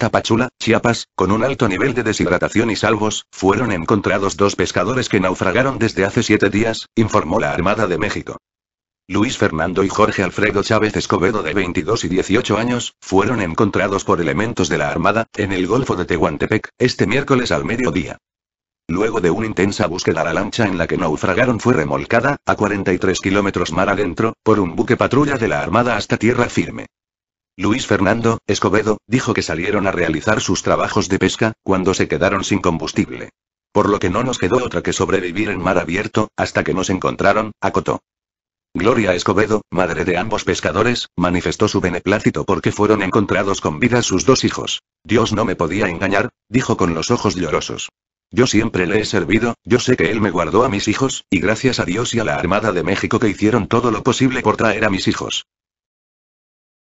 Tapachula, Chiapas, con un alto nivel de deshidratación y salvos, fueron encontrados dos pescadores que naufragaron desde hace siete días, informó la Armada de México. Luis Fernando y Jorge Alfredo Chávez Escobedo de 22 y 18 años, fueron encontrados por elementos de la Armada, en el Golfo de Tehuantepec, este miércoles al mediodía. Luego de una intensa búsqueda la lancha en la que naufragaron fue remolcada, a 43 kilómetros mar adentro, por un buque patrulla de la Armada hasta tierra firme. Luis Fernando, Escobedo, dijo que salieron a realizar sus trabajos de pesca, cuando se quedaron sin combustible. Por lo que no nos quedó otra que sobrevivir en mar abierto, hasta que nos encontraron, acotó. Gloria Escobedo, madre de ambos pescadores, manifestó su beneplácito porque fueron encontrados con vida sus dos hijos. Dios no me podía engañar, dijo con los ojos llorosos. Yo siempre le he servido, yo sé que él me guardó a mis hijos, y gracias a Dios y a la Armada de México que hicieron todo lo posible por traer a mis hijos.